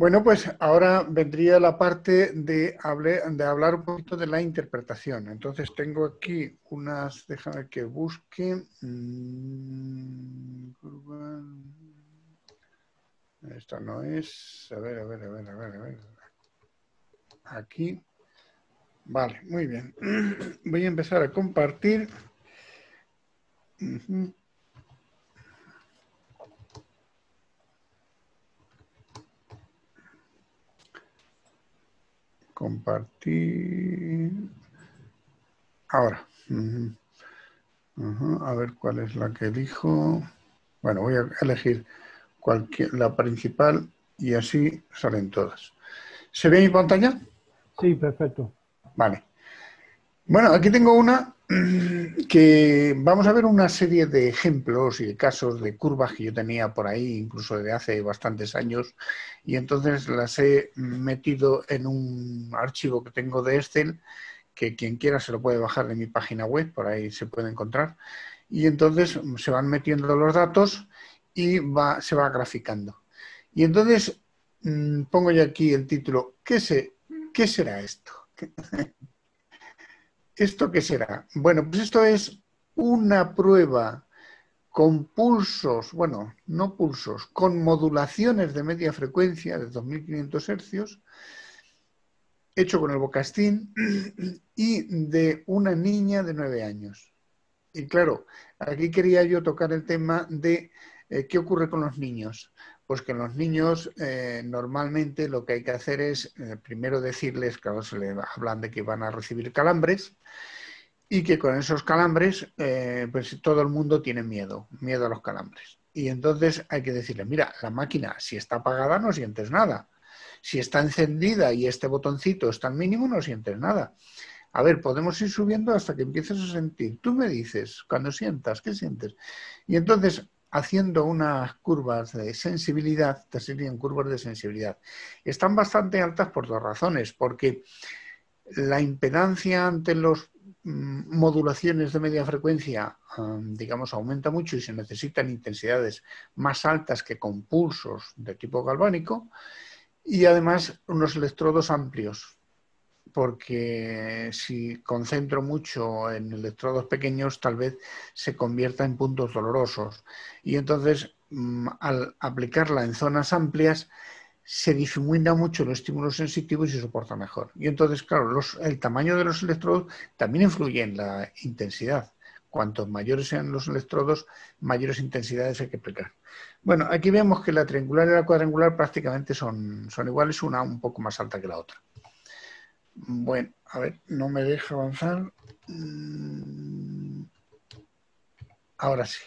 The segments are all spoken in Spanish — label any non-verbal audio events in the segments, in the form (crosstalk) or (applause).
Bueno, pues ahora vendría la parte de, de, hablar un poquito de la interpretación. Entonces tengo aquí unas, déjame que busque. Mm, Esta no es. A ver, a ver, a ver, a ver, a ver. Aquí. Vale, muy bien. (clears throat) Voy a empezar a compartir. Compartir. Ahora. A ver cuál es la que elijo. Bueno, voy a elegir cualquier, la principal y así salen todas. ¿Se ve mi pantalla? Sí, perfecto. Vale. Bueno, aquí tengo una (clears throat) que vamos a ver una serie de ejemplos y de casos de curvas que yo tenía por ahí, incluso de hace bastantes años, y entonces las he metido en un archivo que tengo de Excel, que quien quiera se lo puede bajar de mi página web, por ahí se puede encontrar, y entonces se van metiendo los datos y se va graficando. Y entonces mm, pongo yo aquí el título, ¿qué, ¿qué será esto? (laughs) ¿Esto qué será? Bueno, pues esto es una prueba con pulsos, bueno, no pulsos, con modulaciones de media frecuencia de 2500 hercios, hecho con el bocastín y de una niña de 9 años. Y claro, aquí quería yo tocar el tema de eh, qué ocurre con los niños. Pues que los niños eh, normalmente lo que hay que hacer es eh, primero decirles, claro, se le hablan de que van a recibir calambres y que con esos calambres, eh, pues todo el mundo tiene miedo, miedo a los calambres. Y entonces hay que decirle, mira, la máquina, si está apagada no sientes nada. Si está encendida y este botoncito está al mínimo, no sientes nada. A ver, podemos ir subiendo hasta que empieces a sentir. Tú me dices, cuando sientas, ¿qué sientes? Y entonces haciendo unas curvas de sensibilidad te serían curvas de sensibilidad. Están bastante altas por dos razones, porque la impedancia ante las mm, modulaciones de media frecuencia, digamos, aumenta mucho y se necesitan intensidades más altas que con pulsos de tipo galvánico y además unos electrodos amplios porque si concentro mucho en electrodos pequeños, tal vez se convierta en puntos dolorosos. Y entonces, mm, al aplicarla en zonas amplias, se difumina mucho los estímulos sensitivos y se soporta mejor. Y entonces, claro, el tamaño de los electrodos también influye en la intensidad. Cuantos mayores sean los electrodos, mayores intensidades hay que aplicar. Bueno, aquí vemos que la triangular y la cuadrangular prácticamente son iguales, una un poco más alta que la otra. Bueno, a ver, no me deja avanzar. Mm, ahora sí.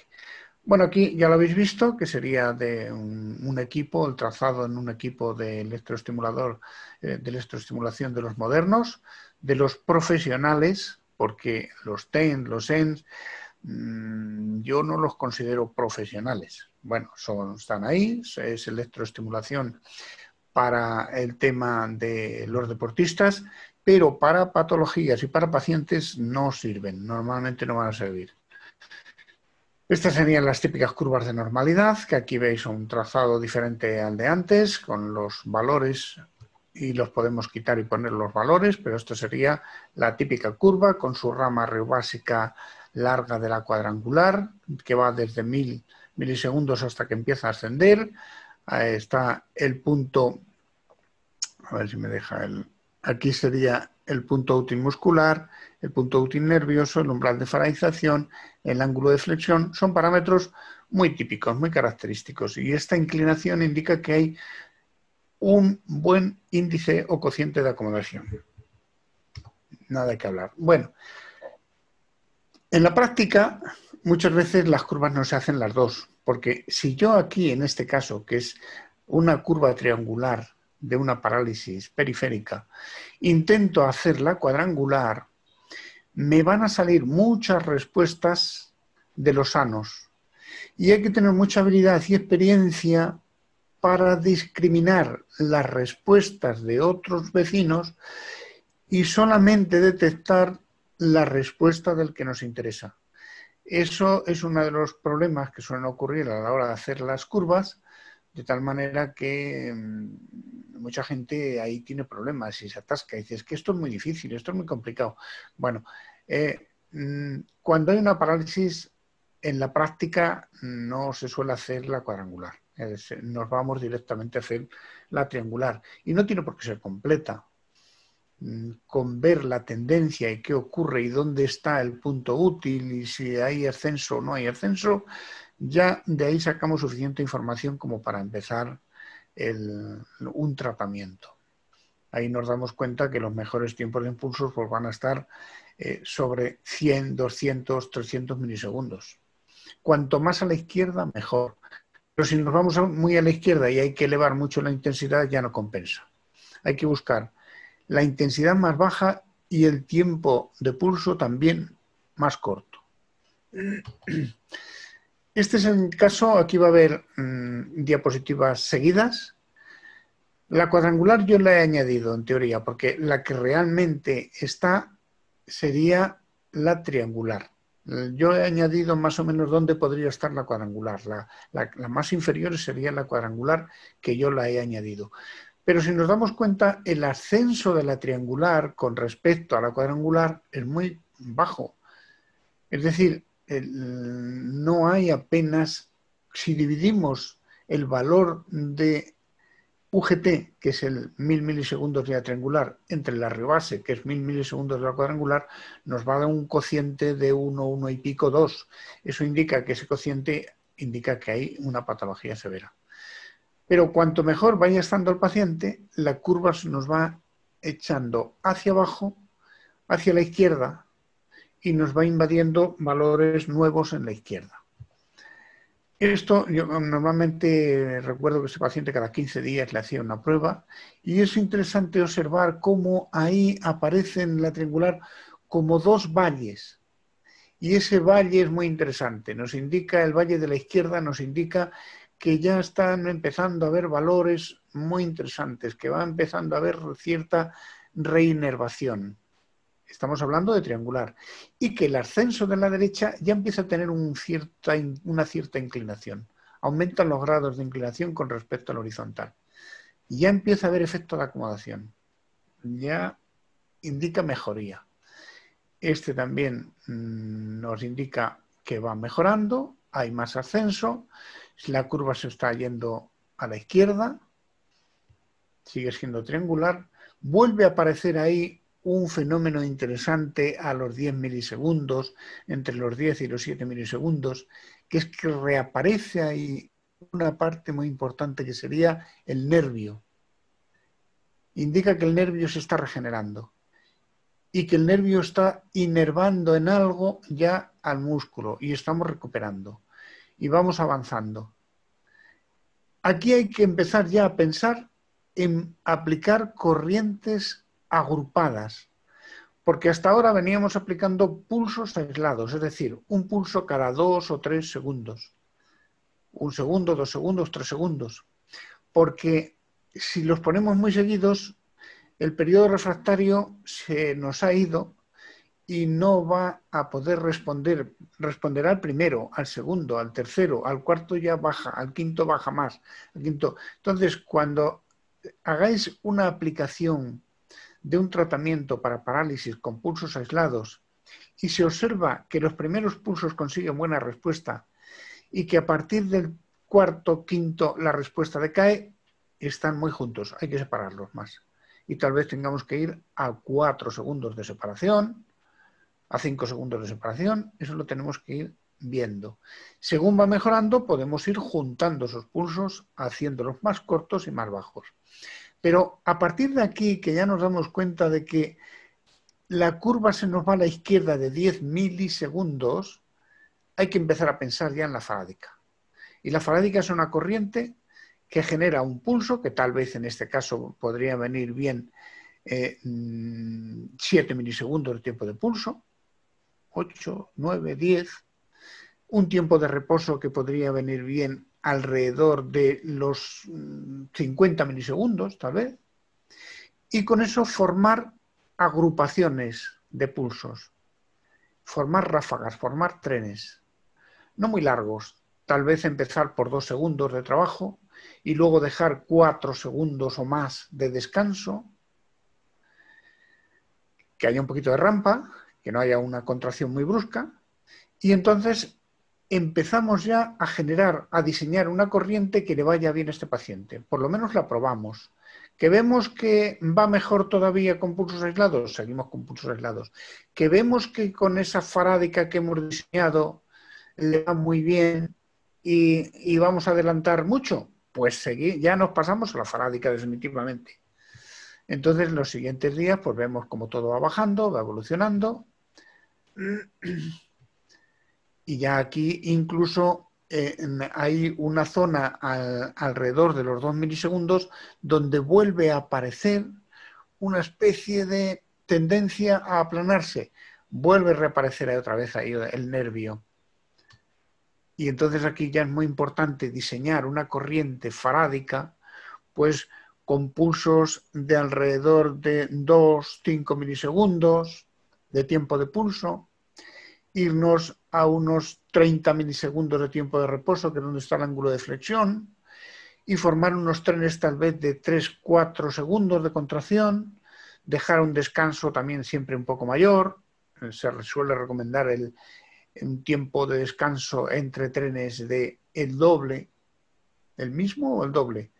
Bueno, aquí ya lo habéis visto, que sería de un, equipo, el trazado en un equipo de electroestimulador, eh, de electroestimulación de los modernos, de los profesionales, porque los TEN, los ENS, mm, yo no los considero profesionales. Bueno, son, están ahí, es electroestimulación para el tema de los deportistas, pero para patologías y para pacientes no sirven, normalmente no van a servir. Estas serían las típicas curvas de normalidad, que aquí veis un trazado diferente al de antes, con los valores y los podemos quitar y poner los valores, pero esto sería la típica curva con su rama reobásica larga de la cuadrangular, que va desde mil milisegundos hasta que empieza a ascender, Ahí está el punto, a ver si me deja el, aquí sería el punto útil muscular, el punto útil nervioso, el umbral de farización, el ángulo de flexión, son parámetros muy típicos, muy característicos. Y esta inclinación indica que hay un buen índice o cociente de acomodación. Nada que hablar. Bueno, en la práctica muchas veces las curvas no se hacen las dos, porque si yo aquí, en este caso, que es una curva triangular de una parálisis periférica, intento hacerla cuadrangular, me van a salir muchas respuestas de los sanos. Y hay que tener mucha habilidad y experiencia para discriminar las respuestas de otros vecinos y solamente detectar la respuesta del que nos interesa. Eso es uno de los problemas que suelen ocurrir a la hora de hacer las curvas, de tal manera que mm, mucha gente ahí tiene problemas y se atasca y dice, que esto es muy difícil, esto es muy complicado. Bueno, eh, mm, cuando hay una parálisis, en la práctica no se suele hacer la cuadrangular, nos vamos directamente a hacer la triangular y no tiene por qué ser completa. Mm, con ver la tendencia y qué ocurre y dónde está el punto útil y si hay ascenso o no hay ascenso, ya de ahí sacamos suficiente información como para empezar un tratamiento. Ahí nos damos cuenta que los mejores tiempos de impulsos pues, van a estar eh, sobre 100, 200, 300 milisegundos. Cuanto más a la izquierda, mejor. Pero si nos vamos muy a la izquierda y hay que elevar mucho la intensidad, ya no compensa. Hay que buscar la intensidad más baja y el tiempo de pulso también más corto. Este es el caso, aquí va a haber mm, diapositivas seguidas. La cuadrangular yo la he añadido en teoría, porque la que realmente está sería la triangular. Yo he añadido más o menos dónde podría estar la cuadrangular. La, la más inferior sería la cuadrangular que yo la he añadido. Pero si nos damos cuenta, el ascenso de la triangular con respecto a la cuadrangular es muy bajo. Es decir, no hay apenas, si dividimos el valor de UGT, que es el mil milisegundos de la triangular, entre la rebase, que es mil milisegundos de la cuadrangular, nos va a dar un cociente de 1, 1 y pico, 2. Eso indica que ese cociente indica que hay una patología severa. Pero cuanto mejor vaya estando el paciente, la curva se nos va echando hacia abajo, hacia la izquierda, y nos va invadiendo valores nuevos en la izquierda. Esto, yo normalmente recuerdo que ese paciente cada 15 días le hacía una prueba y es interesante observar cómo ahí aparecen en la triangular como dos valles. Y ese valle es muy interesante. Nos indica, el valle de la izquierda nos indica que ya están empezando a haber valores muy interesantes, que va empezando a haber cierta reinervación. Estamos hablando de triangular. Y que el ascenso de la derecha ya empieza a tener una cierta inclinación. Aumentan los grados de inclinación con respecto al horizontal. ya empieza a haber efecto de acomodación. Ya indica mejoría. Este también mm, nos indica que va mejorando, hay más ascenso la curva se está yendo a la izquierda, sigue siendo triangular, vuelve a aparecer ahí un fenómeno interesante a los 10 milisegundos, entre los 10 y los 7 milisegundos, que es que reaparece ahí una parte muy importante que sería el nervio. Indica que el nervio se está regenerando y que el nervio está inervando en algo ya al músculo y estamos recuperando y vamos avanzando. Aquí hay que empezar ya a pensar en aplicar corrientes agrupadas, porque hasta ahora veníamos aplicando pulsos aislados, es decir, un pulso cada dos o tres segundos, un segundo, dos segundos, tres segundos, porque si los ponemos muy seguidos, el periodo refractario se nos ha ido y no va a poder responder. Responderá al primero, al segundo, al tercero, al cuarto ya baja, al quinto baja más. Al quinto. Entonces, cuando hagáis una aplicación de un tratamiento para parálisis con pulsos aislados y se observa que los primeros pulsos consiguen buena respuesta y que a partir del cuarto, quinto, la respuesta decae, están muy juntos, hay que separarlos más. Y tal vez tengamos que ir a cuatro segundos de separación, a 5 segundos de separación, eso lo tenemos que ir viendo. Según va mejorando, podemos ir juntando esos pulsos, haciéndolos más cortos y más bajos. Pero a partir de aquí, que ya nos damos cuenta de que la curva se nos va a la izquierda de 10 milisegundos, hay que empezar a pensar ya en la farádica. Y la farádica es una corriente que genera un pulso, que tal vez en este caso podría venir bien 7 eh, mm, milisegundos de tiempo de pulso, 8, 9, 10, un tiempo de reposo que podría venir bien alrededor de los 50 mm, milisegundos, tal vez, y con eso formar agrupaciones de pulsos, formar ráfagas, formar trenes, no muy largos, tal vez empezar por dos segundos de trabajo y luego dejar cuatro segundos o más de descanso, que haya un poquito de rampa, que no haya una contracción muy brusca, y entonces empezamos ya a generar, a diseñar una corriente que le vaya bien a este paciente. Por lo menos la probamos. Que vemos que va mejor todavía con pulsos aislados, seguimos con pulsos aislados. Que vemos que con esa farádica que hemos diseñado le va muy bien y, vamos a adelantar mucho, pues ya nos pasamos a la farádica definitivamente. Entonces, los siguientes días, pues vemos como todo va bajando, va evolucionando, (clears throat) Y ya aquí incluso eh, hay una zona alrededor de los 2 milisegundos donde vuelve a aparecer una especie de tendencia a aplanarse. Vuelve a reaparecer otra vez ahí el nervio. Y entonces aquí ya es muy importante diseñar una corriente farádica, pues con pulsos de alrededor de 2, 5 milisegundos, de tiempo de pulso, irnos a unos 30 milisegundos de tiempo de reposo, que es donde está el ángulo de flexión, y formar unos trenes tal vez de 3-4 segundos de contracción, dejar un descanso también siempre un poco mayor, eh, se suele recomendar el, un tiempo de descanso entre trenes de el doble, el mismo o el doble,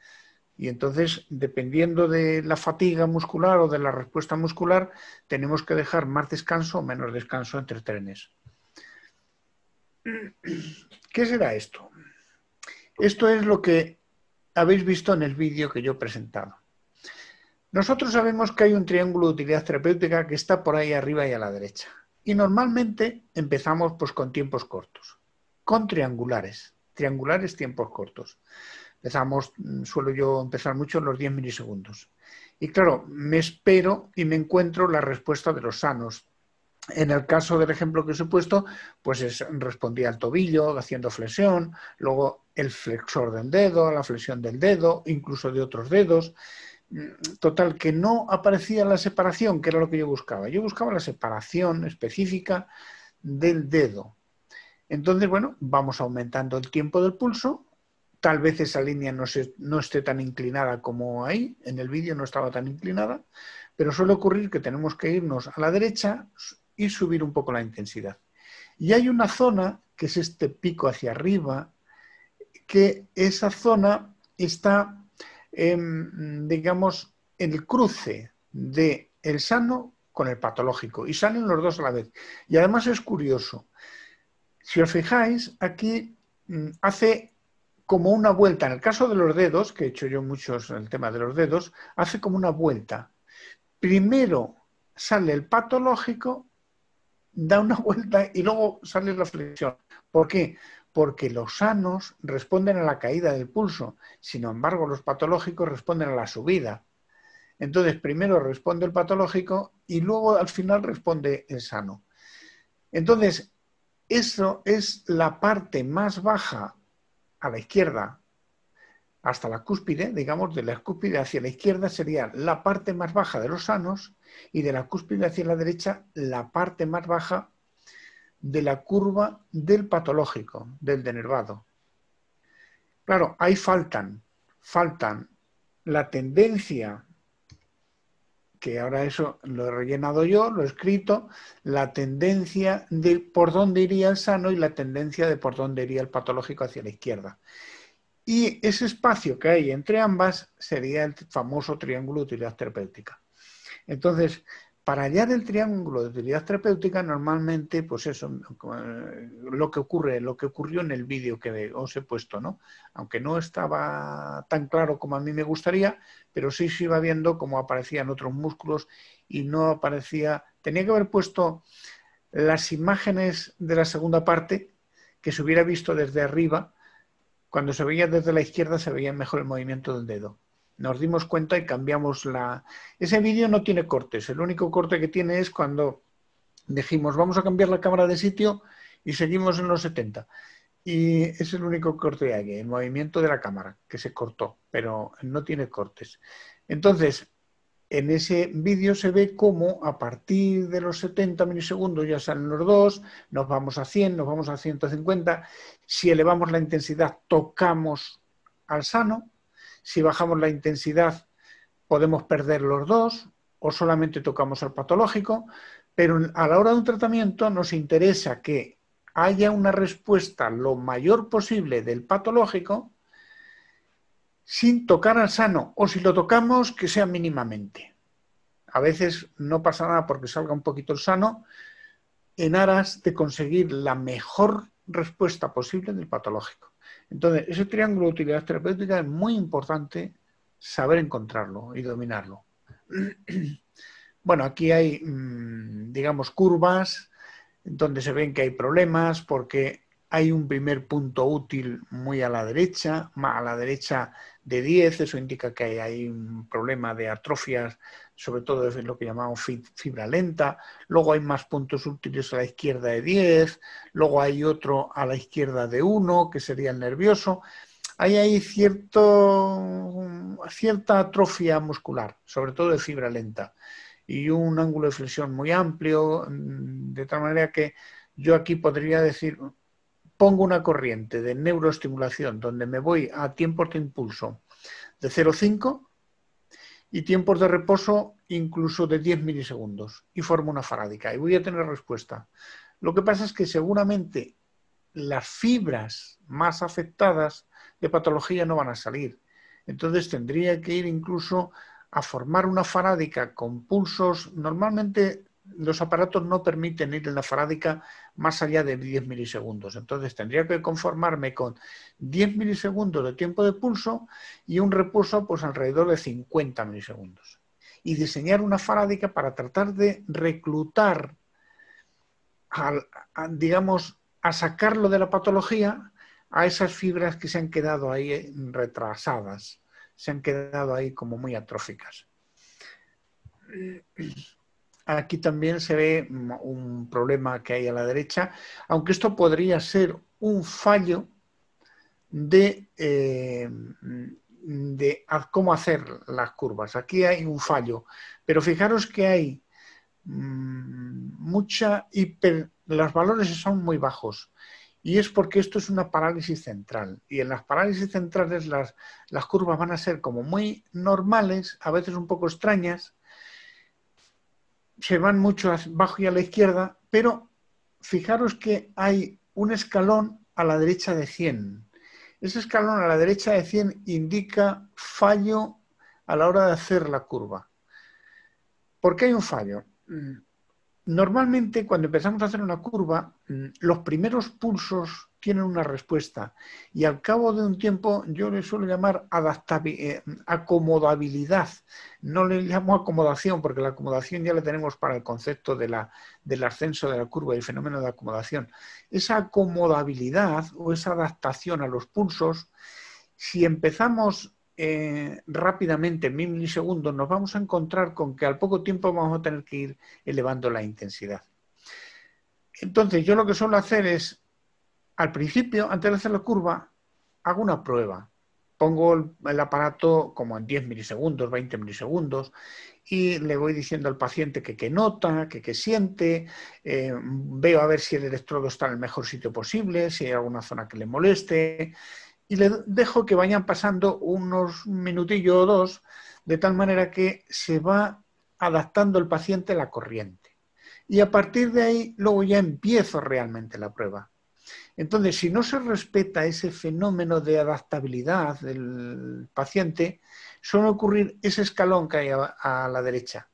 y entonces, dependiendo de la fatiga muscular o de la respuesta muscular, tenemos que dejar más descanso o menos descanso entre trenes. ¿Qué será esto? Esto es lo que habéis visto en el vídeo que yo he presentado. Nosotros sabemos que hay un triángulo de utilidad terapéutica que está por ahí arriba y a la derecha. Y normalmente empezamos pues, con tiempos cortos, con triangulares, triangulares tiempos cortos empezamos, mm, suelo yo empezar mucho en los 10 milisegundos. Y claro, me espero y me encuentro la respuesta de los sanos. En el caso del ejemplo que os he puesto, pues respondía al tobillo haciendo flexión, luego el flexor del dedo, la flexión del dedo, incluso de otros dedos. Mm, total, que no aparecía la separación, que era lo que yo buscaba. Yo buscaba la separación específica del dedo. Entonces, bueno, vamos aumentando el tiempo del pulso tal vez esa línea no, esté tan inclinada como ahí, en el vídeo no estaba tan inclinada, pero suele ocurrir que tenemos que irnos a la derecha y subir un poco la intensidad. Y hay una zona, que es este pico hacia arriba, que esa zona está, em, digamos, en el cruce de el sano con el patológico y salen los dos a la vez. Y además es curioso, si os fijáis, aquí mm, hace como una vuelta. En el caso de los dedos, que he hecho yo muchos el tema de los dedos, hace como una vuelta. Primero sale el patológico, da una (laughs) vuelta y luego sale la flexión. ¿Por qué? Porque los sanos responden a la caída del pulso, sin embargo los patológicos responden a la subida. Entonces, primero responde el patológico y luego al final responde el sano. Entonces, eso es la parte más baja a la izquierda hasta la cúspide, digamos, de la cúspide hacia la izquierda sería la parte más baja de los sanos y de la cúspide hacia la derecha la parte más baja de la curva del patológico, del denervado. Claro, ahí faltan, faltan la tendencia que ahora eso lo he rellenado yo, lo he escrito, la tendencia de por dónde iría el sano y la tendencia de por dónde iría el patológico hacia la izquierda. Y ese espacio que hay entre ambas sería el famoso triángulo de utilidad terapéutica. Entonces, para allá del triángulo de utilidad terapéutica, normalmente, pues eso, eh, lo que ocurre, lo que ocurrió en el vídeo que os he puesto, ¿no? Aunque no estaba tan claro como a mí me gustaría, pero sí se iba viendo cómo aparecían otros músculos y no aparecía. Tenía que haber puesto las imágenes de la segunda parte que se hubiera visto desde arriba. Cuando se veía desde la izquierda, se veía mejor el movimiento del dedo nos dimos cuenta y cambiamos la... Ese vídeo no tiene cortes, el único corte que tiene es cuando dijimos vamos a cambiar la cámara de sitio y seguimos en los 70. Y es el único corte que hay, el movimiento de la cámara, que se cortó, pero no tiene cortes. Entonces, en ese vídeo se ve cómo a partir de los 70 milisegundos ya salen los dos, nos vamos a 100, nos vamos a 150. Si elevamos la intensidad, tocamos al sano si bajamos la intensidad podemos perder los dos o solamente tocamos al patológico, pero a la hora de un tratamiento nos interesa que haya una respuesta lo mayor posible del patológico sin tocar al sano o si lo tocamos que sea mínimamente. A veces no pasa nada porque salga un poquito el sano en aras de conseguir la mejor respuesta posible del patológico. Entonces, ese triángulo de utilidad terapéutica es muy importante saber encontrarlo y dominarlo. (clears throat) Bueno, aquí hay, mm, digamos, curvas donde se ven que hay problemas porque hay un primer punto útil muy a la derecha, más a la derecha de 10, eso indica que hay un problema de atrofias sobre todo es lo que llamamos fibra lenta, luego hay más puntos útiles a la izquierda de 10, luego hay otro a la izquierda de 1, que sería el nervioso. hay cierto, cierta atrofia muscular, sobre todo de fibra lenta, y un ángulo de flexión muy amplio, mm, de tal manera que yo aquí podría decir, pongo una corriente de neuroestimulación donde me voy a tiempo de impulso de 0,5 y tiempos de reposo incluso de 10 milisegundos y forma una farádica. Y voy a tener respuesta. Lo que pasa es que seguramente las fibras más afectadas de patología no van a salir. Entonces tendría que ir incluso a formar una farádica con pulsos. Normalmente los aparatos no permiten ir en la farádica más allá de 10 milisegundos. Entonces tendría que conformarme con 10 milisegundos de tiempo de pulso y un reposo, pues alrededor de 50 milisegundos. Y diseñar una farádica para tratar de reclutar, digamos, a sacarlo de la patología a esas fibras que se han quedado ahí retrasadas, se han quedado ahí como muy atróficas. Eh, Aquí también se ve un problema que hay a la derecha, aunque esto podría ser un fallo de, eh, cómo hacer las curvas. Aquí hay un fallo, pero fijaros que hay mm, mucha hiper... Los valores son muy bajos y es porque esto es una parálisis central. Y en las parálisis centrales las, las curvas van a ser como muy normales, a veces un poco extrañas, se van mucho abajo y a la izquierda, pero fijaros que hay un escalón a la derecha de 100. Ese escalón a la derecha de 100 indica fallo a la hora de hacer la curva. ¿Por qué hay un fallo? Mm, normalmente cuando empezamos a hacer una curva, mm, los primeros pulsos tienen una respuesta. Y al cabo de un tiempo yo le suelo llamar eh, acomodabilidad. No le llamo acomodación porque la acomodación ya la tenemos para el concepto de la, del ascenso de la curva y el fenómeno de acomodación. Esa acomodabilidad o esa adaptación a los pulsos, si empezamos eh, rápidamente, en mil milisegundos, nos vamos a encontrar con que al poco tiempo vamos a tener que ir elevando la intensidad. Entonces, yo lo que suelo hacer es al principio, antes de hacer la curva, hago una prueba. Pongo el, aparato como en 10 milisegundos, 20 milisegundos, y le voy diciendo al paciente que, qué nota, que, siente, eh, veo a ver si el electrodo está en el mejor sitio posible, si hay alguna zona que le moleste, y le dejo que vayan pasando unos minutillos o dos, de tal manera que se va adaptando el paciente a la corriente. Y a partir de ahí, luego ya empiezo realmente la prueba. Entonces, si no se respeta ese fenómeno de adaptabilidad del paciente, suele ocurrir ese escalón que hay a, la derecha.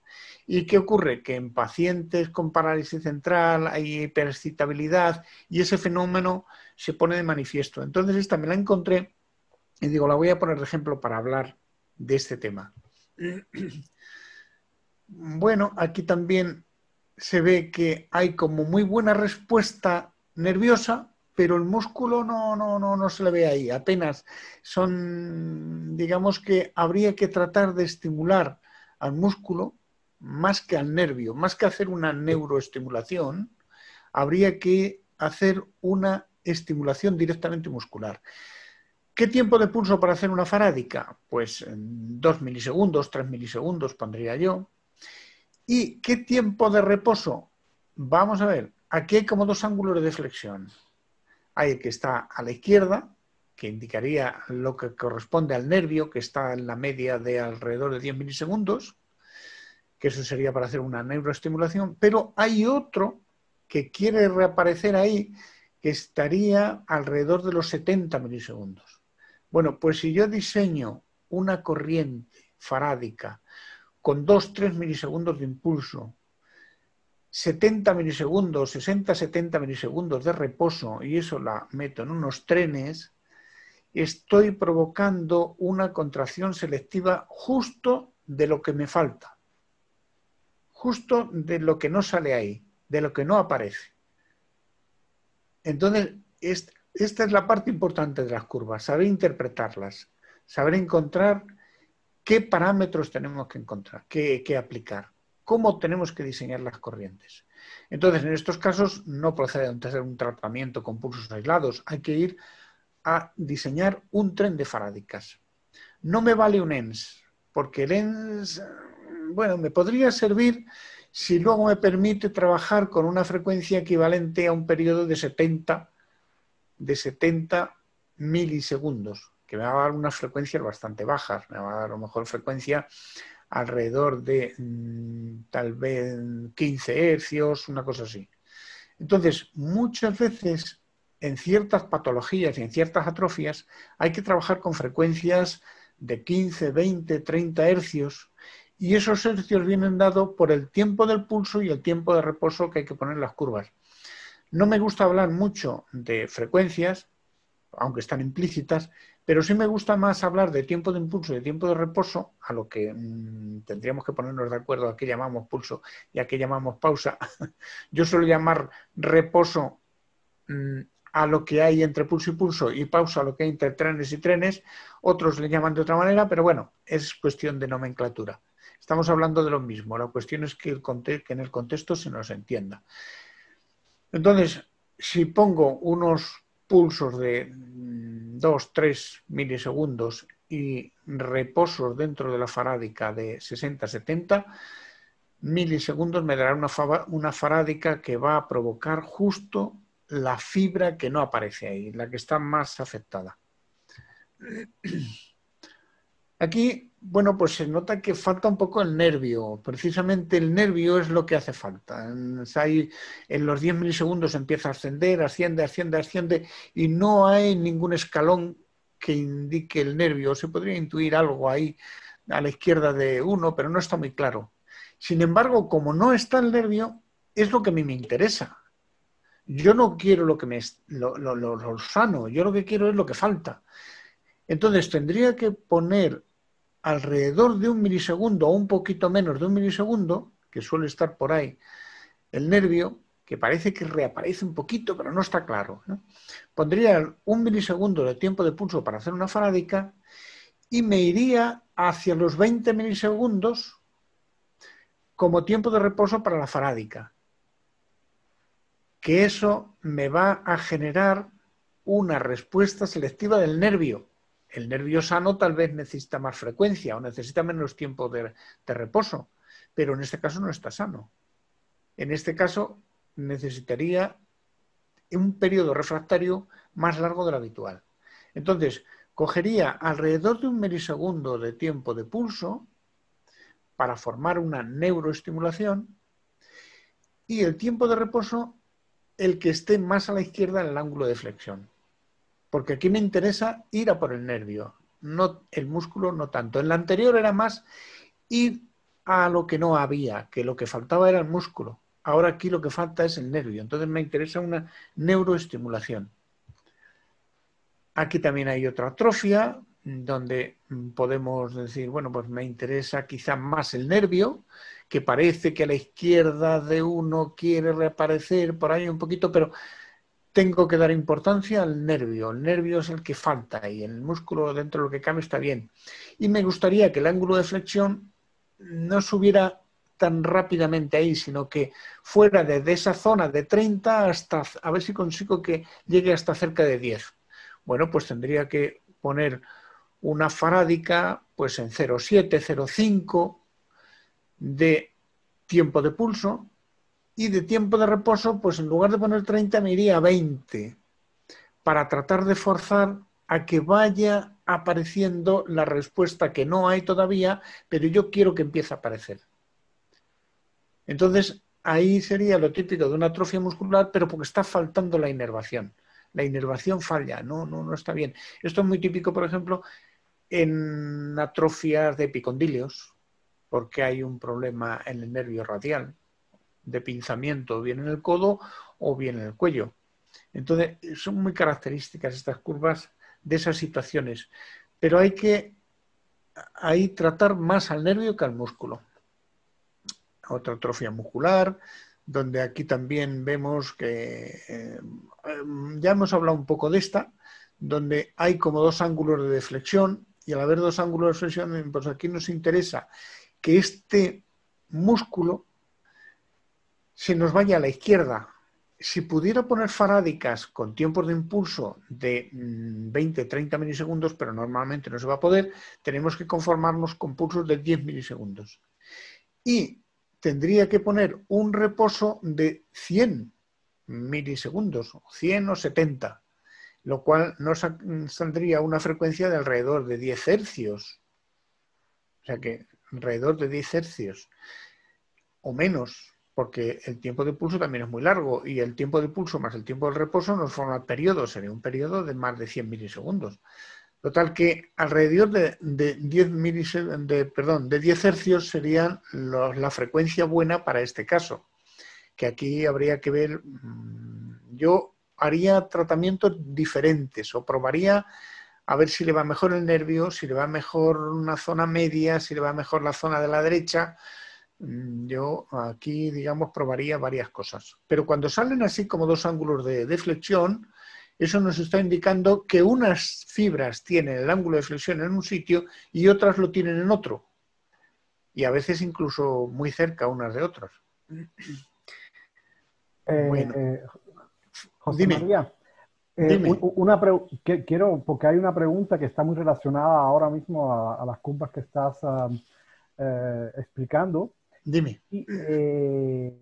¿Y qué ocurre? Que en pacientes con parálisis central hay hiperexcitabilidad y ese fenómeno se pone de manifiesto. Entonces, esta me la encontré y digo, la voy a poner de ejemplo para hablar de este tema. (clears throat) Bueno, aquí también se ve que hay como muy buena respuesta nerviosa, pero el músculo no, no, no, no se le ve ahí, apenas son, digamos que habría que tratar de estimular al músculo más que al nervio, más que hacer una neuroestimulación, habría que hacer una estimulación directamente muscular. ¿Qué tiempo de pulso para hacer una farádica? Pues dos milisegundos, tres milisegundos pondría yo. ¿Y qué tiempo de reposo? Vamos a ver, Aquí hay como dos ángulos de flexión. Hay el que está a la izquierda, que indicaría lo que corresponde al nervio, que está en la media de alrededor de 10 milisegundos, que eso sería para hacer una neuroestimulación, pero hay otro que quiere reaparecer ahí, que estaría alrededor de los 70 milisegundos. Bueno, pues si yo diseño una corriente farádica con 2-3 milisegundos de impulso 70 milisegundos, 60-70 milisegundos de reposo, y eso la meto en unos trenes, estoy provocando una contracción selectiva justo de lo que me falta, justo de lo que no sale ahí, de lo que no aparece. Entonces, esta es la parte importante de las curvas, saber interpretarlas, saber encontrar qué parámetros tenemos que encontrar, qué, qué aplicar cómo tenemos que diseñar las corrientes. Entonces, en estos casos no procede hacer un tratamiento con pulsos aislados, hay que ir a diseñar un tren de farádicas. No me vale un ENS, porque el ENS, bueno, me podría servir si luego me permite trabajar con una frecuencia equivalente a un periodo de 70, de 70 milisegundos, que me va a dar unas frecuencias bastante bajas, me va a dar a lo mejor frecuencia alrededor de mm, tal vez 15 hercios, una cosa así. Entonces, muchas veces en ciertas patologías y en ciertas atrofias hay que trabajar con frecuencias de 15, 20, 30 hercios y esos hercios vienen dados por el tiempo del pulso y el tiempo de reposo que hay que poner en las curvas. No me gusta hablar mucho de frecuencias, aunque están implícitas, pero sí me gusta más hablar de tiempo de impulso y de tiempo de reposo, a lo que mm, tendríamos que ponernos de acuerdo a qué llamamos pulso y a qué llamamos pausa. (laughs) Yo suelo llamar reposo mm, a lo que hay entre pulso y pulso y pausa a lo que hay entre trenes y trenes. Otros le llaman de otra manera, pero bueno, es cuestión de nomenclatura. Estamos hablando de lo mismo. La cuestión es que en el contexto se nos entienda. Entonces, si pongo unos pulsos de 2-3 mm, milisegundos y reposos dentro de la farádica de 60-70 milisegundos me dará una, una farádica que va a provocar justo la fibra que no aparece ahí, la que está más afectada. (clears throat) Aquí bueno, pues se nota que falta un poco el nervio. Precisamente el nervio es lo que hace falta. En, los 10 milisegundos empieza a ascender, asciende, asciende, asciende, y no hay ningún escalón que indique el nervio. Se podría intuir algo ahí a la izquierda de uno, pero no está muy claro. Sin embargo, como no está el nervio, es lo que a mí me interesa. Yo no quiero lo que me lo sano, yo lo que quiero es lo que falta. Entonces tendría que poner alrededor de un milisegundo o un poquito menos de un milisegundo, que suele estar por ahí el nervio, que parece que reaparece un poquito, pero no está claro. Pondría un milisegundo de tiempo de pulso para hacer una farádica y me iría hacia los 20 milisegundos como tiempo de reposo para la farádica. Que eso me va a generar una respuesta selectiva del nervio el nervio sano tal vez necesita más frecuencia o necesita menos tiempo de, reposo, pero en este caso no está sano. En este caso necesitaría un periodo refractario más largo del habitual. Entonces, cogería alrededor de un milisegundo de tiempo de pulso para formar una neuroestimulación y el tiempo de reposo el que esté más a la izquierda en el ángulo de flexión porque aquí me interesa ir a por el nervio, no el músculo no tanto. En la anterior era más ir a lo que no había, que lo que faltaba era el músculo. Ahora aquí lo que falta es el nervio, entonces me interesa una neuroestimulación. Aquí también hay otra atrofia donde podemos decir, bueno, pues me interesa quizá más el nervio, que parece que a la izquierda de uno quiere reaparecer por ahí un poquito, pero tengo que dar importancia al nervio. El nervio es el que falta y el músculo dentro de lo que cabe está bien. Y me gustaría que el ángulo de flexión no subiera tan rápidamente ahí, sino que fuera desde esa zona de 30 hasta, a ver si consigo que llegue hasta cerca de 10. Bueno, pues tendría que poner una farádica pues en 0,7, 0,5 de tiempo de pulso y de tiempo de reposo, pues en lugar de poner 30 me iría a 20 para tratar de forzar a que vaya apareciendo la respuesta que no hay todavía, pero yo quiero que empiece a aparecer. Entonces, ahí sería lo típico de una atrofia muscular, pero porque está faltando la inervación. La inervación falla, no, no, no está bien. Esto es muy típico, por ejemplo, en atrofias de epicondilios, porque hay un problema en el nervio radial de pinzamiento, bien en el codo o bien en el cuello. Entonces, son muy características estas curvas de esas situaciones, pero hay que ahí tratar más al nervio que al músculo. Otra atrofia muscular, donde aquí también vemos que eh, ya hemos hablado un poco de esta, donde hay como dos ángulos de deflexión y al haber dos ángulos de deflexión, pues aquí nos interesa que este músculo si nos vaya a la izquierda. Si pudiera poner farádicas con tiempos de impulso de 20-30 mm, milisegundos, pero normalmente no se va a poder, tenemos que conformarnos con pulsos de 10 milisegundos. Y tendría que poner un reposo de 100 milisegundos, 100 o 70, lo cual nos mm, saldría una frecuencia de alrededor de 10 hercios. O sea que alrededor de 10 hercios o menos porque el tiempo de pulso también es muy largo y el tiempo de pulso más el tiempo de reposo nos forma periodo. sería un periodo de más de 100 milisegundos. Total que alrededor de, 10, perdón, de 10 hercios sería la frecuencia buena para este caso, que aquí habría que ver, mm, yo haría tratamientos diferentes o probaría a ver si le va mejor el nervio, si le va mejor una zona media, si le va mejor la zona de la derecha, Mm, yo aquí, digamos, probaría varias cosas. Pero cuando salen así como dos ángulos de flexión eso nos está indicando que unas fibras tienen el ángulo de flexión en un sitio y otras lo tienen en otro. Y a veces incluso muy cerca unas de otras. Eh, bueno. Eh, José Dime. Eh, una que quiero, porque hay una pregunta que está muy relacionada ahora mismo a, las cumbas que estás explicando. Dime. Eh,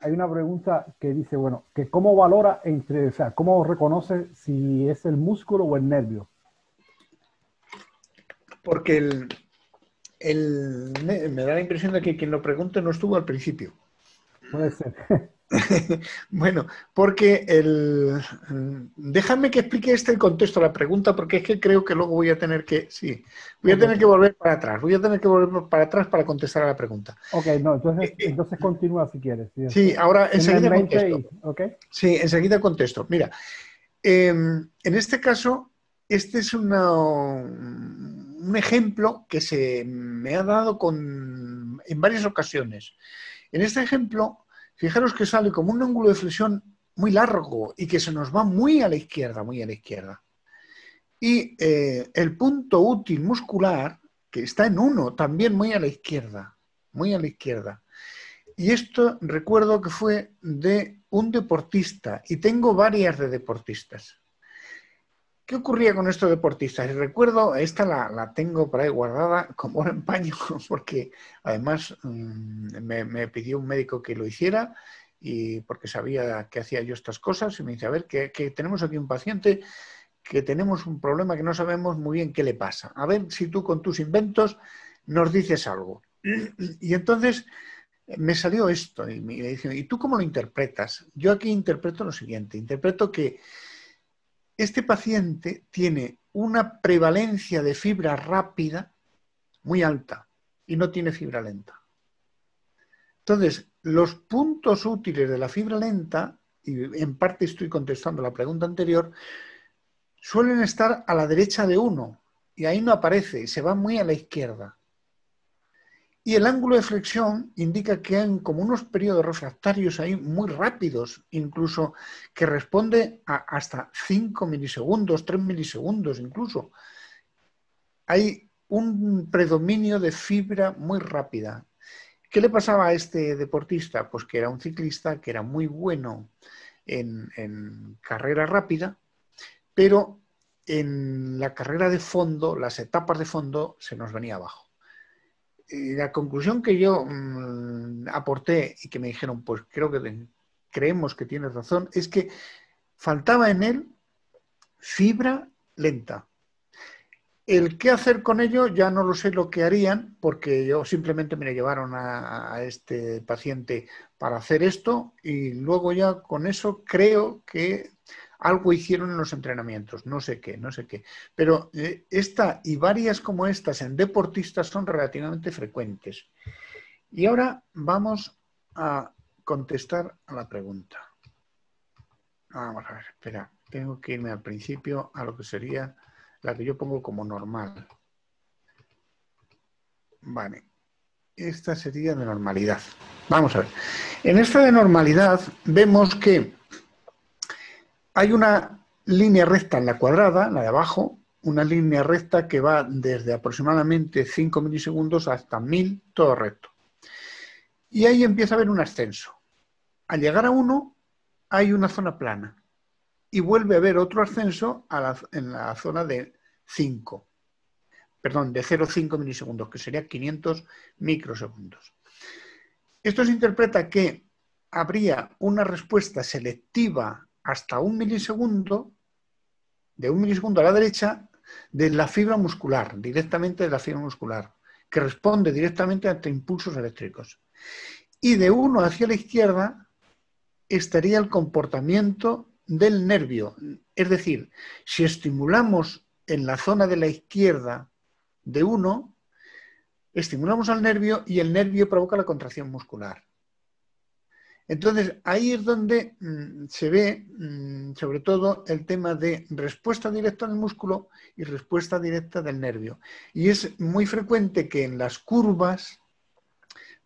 hay una pregunta que dice, bueno, que cómo valora entre, o sea, cómo reconoce si es el músculo o el nervio. Porque el, me da la impresión de que quien lo pregunte no estuvo al principio. Puede ser. (laughs) (laughs) bueno, porque el... Déjame que explique este el contexto, la pregunta, porque es que creo que luego voy a tener que... Sí, voy a tener que volver para atrás, voy a tener que volver para atrás para contestar a la pregunta. Ok, no, entonces, eh, eh, entonces continúa si quieres. Sí, este, ahora enseguida contesto. okay. Sí, enseguida contesto. Mira, em, en este caso, este es un ejemplo que se me ha dado con, en varias ocasiones. En este ejemplo Fijaros que sale como un ángulo de flexión muy largo y que se nos va muy a la izquierda, muy a la izquierda. Y eh, el punto útil muscular, que está en uno, también muy a la izquierda, muy a la izquierda. Y esto recuerdo que fue de un deportista, y tengo varias de deportistas. ¿Qué ocurría con estos deportistas? Recuerdo, esta la, tengo por ahí guardada como en paño, (laughs) porque además mm, me, pidió un médico que lo hiciera y porque sabía que hacía yo estas cosas y me dice, a ver, que, que tenemos aquí un paciente que tenemos un problema que no sabemos muy bien qué le pasa. A ver si tú con tus inventos nos dices algo. (clears throat) Y entonces eh, me salió esto y me dice, ¿y tú cómo lo interpretas? Yo aquí interpreto lo siguiente, interpreto que este paciente tiene una prevalencia de fibra rápida muy alta y no tiene fibra lenta. Entonces, los puntos útiles de la fibra lenta, y en parte estoy contestando la pregunta anterior, suelen estar a la derecha de uno y ahí no aparece, se va muy a la izquierda. Y el ángulo de flexión indica que hay como unos periodos refractarios ahí muy rápidos, incluso que responde a hasta 5 milisegundos, 3 milisegundos incluso. Hay un predominio de fibra muy rápida. ¿Qué le pasaba a este deportista? Pues que era un ciclista que era muy bueno en, en carrera rápida, pero en la carrera de fondo, las etapas de fondo, se nos venía abajo la conclusión que yo mm, aporté y que me dijeron, pues creo que creemos que tienes razón, es que faltaba en él fibra lenta. El qué hacer con ello ya no lo sé lo que harían, porque yo simplemente me llevaron a, este paciente para hacer esto y luego ya con eso creo que algo hicieron en los entrenamientos, no sé qué, no sé qué. Pero eh, esta y varias como estas en deportistas son relativamente frecuentes. Y ahora vamos a contestar a la pregunta. Vamos a ver, espera, tengo que irme al principio a lo que sería la que yo pongo como normal. Vale, esta sería de normalidad. Vamos a ver. En esta de normalidad vemos que hay una línea recta en la cuadrada, la de abajo, una línea recta que va desde aproximadamente 5 milisegundos hasta 1000, todo recto. Y ahí empieza a haber un ascenso. Al llegar a 1, hay una zona plana. Y vuelve a haber otro ascenso en la zona de 5. Perdón, de 0,5 milisegundos, que sería 500 microsegundos. Esto se interpreta que habría una respuesta selectiva hasta un milisegundo, de un milisegundo a la derecha, de la fibra muscular, directamente de la fibra muscular, que responde directamente ante impulsos eléctricos. Y de uno hacia la izquierda estaría el comportamiento del nervio. Es decir, si estimulamos en la zona de la izquierda de uno, estimulamos al nervio y el nervio provoca la contracción muscular. Entonces, ahí es donde mm, se ve mm, sobre todo el tema de respuesta directa del músculo y respuesta directa del nervio. Y es muy frecuente que en las curvas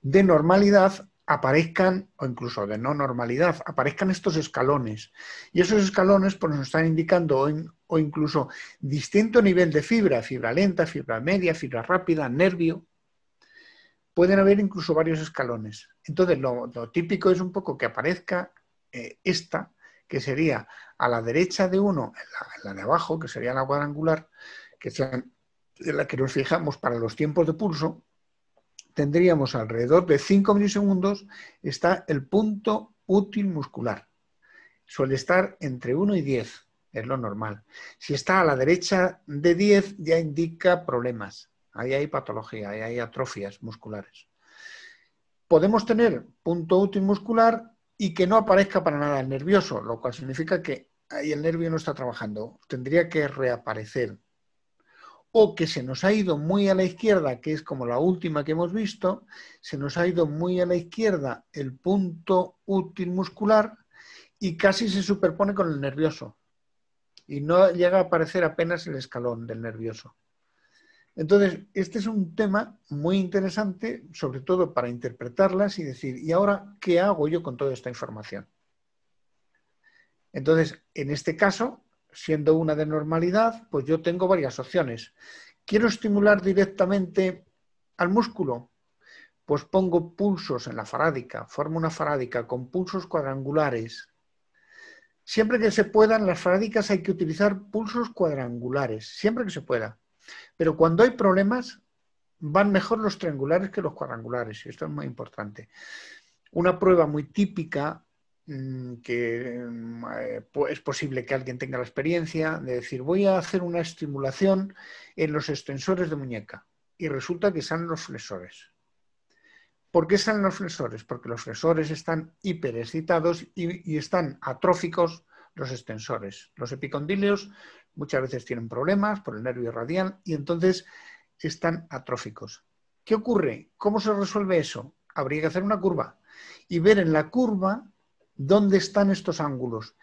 de normalidad aparezcan, o incluso de no normalidad, aparezcan estos escalones. Y esos escalones pues, nos están indicando o incluso distinto nivel de fibra, fibra lenta, fibra media, fibra rápida, nervio, pueden haber incluso varios escalones. Entonces, lo, típico es un poco que aparezca eh, esta, que sería a la derecha de uno, la, de abajo, que sería la cuadrangular, que es la que nos fijamos para los tiempos de pulso, tendríamos alrededor de 5 milisegundos está el punto útil muscular. Suele estar entre 1 y 10, es lo normal. Si está a la derecha de 10 ya indica problemas. Ahí hay patología, ahí hay atrofias musculares. Podemos tener punto útil muscular y que no aparezca para nada el nervioso, lo cual significa que ahí el nervio no está trabajando, tendría que reaparecer. O que se nos ha ido muy a la izquierda, que es como la última que hemos visto, se nos ha ido muy a la izquierda el punto útil muscular y casi se superpone con el nervioso. Y no llega a aparecer apenas el escalón del nervioso. Entonces, este es un tema muy interesante, sobre todo para interpretarlas y decir, ¿y ahora qué hago yo con toda esta información? Entonces, en este caso, siendo una de normalidad, pues yo tengo varias opciones. ¿Quiero estimular directamente al músculo? Pues pongo pulsos en la farádica, formo una farádica con pulsos cuadrangulares. Siempre que se puedan, las farádicas hay que utilizar pulsos cuadrangulares, siempre que se pueda pero cuando hay problemas, van mejor los triangulares que los cuadrangulares, y esto es muy importante. Una prueba muy típica mm, que mm, eh, es posible que alguien tenga la experiencia de decir voy a hacer una estimulación en los extensores de muñeca y resulta que salen los flexores. ¿Por qué salen los flexores? Porque los flexores están hiperexcitados y están atróficos los extensores. Los epicondilios muchas veces tienen problemas por el nervio radial y entonces están atróficos. ¿Qué ocurre? ¿Cómo se resuelve eso? Habría que hacer una curva y ver en la curva dónde están estos ángulos.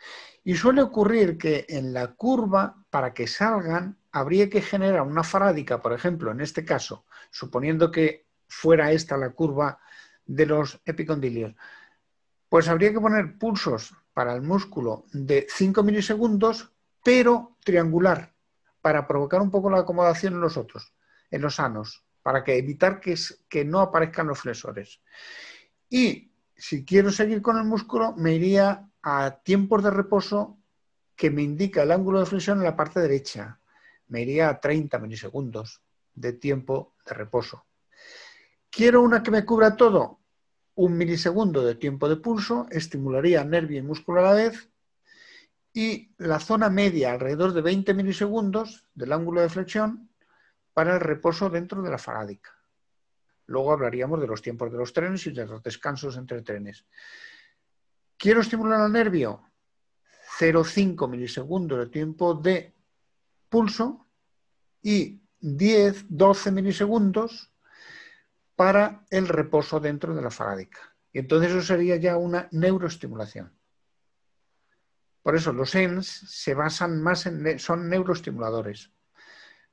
Y suele ocurrir que en la curva, para que salgan, habría que generar una farádica, por ejemplo, en este caso, suponiendo que fuera esta la curva de los epicondilios, pues habría que poner pulsos para el músculo de 5 milisegundos, pero triangular, para provocar un poco la acomodación en los otros, en los sanos, para que evitar que, que no aparezcan los flexores. Y si quiero seguir con el músculo, me iría a tiempos de reposo que me indica el ángulo de flexión en la parte derecha. Me iría a 30 milisegundos de tiempo de reposo. ¿Quiero una que me cubra todo? un milisegundo de tiempo de pulso, estimularía nervio y músculo a la vez, y la zona media alrededor de 20 milisegundos del ángulo de flexión para el reposo dentro de la farádica. Luego hablaríamos de los tiempos de los trenes y de los descansos entre trenes. ¿Quiero estimular al nervio? 0,5 milisegundos de tiempo de pulso y 10, 12 milisegundos para el reposo dentro de la farádica. Y entonces eso sería ya una neuroestimulación. Por eso los ENS se basan más en, son neuroestimuladores.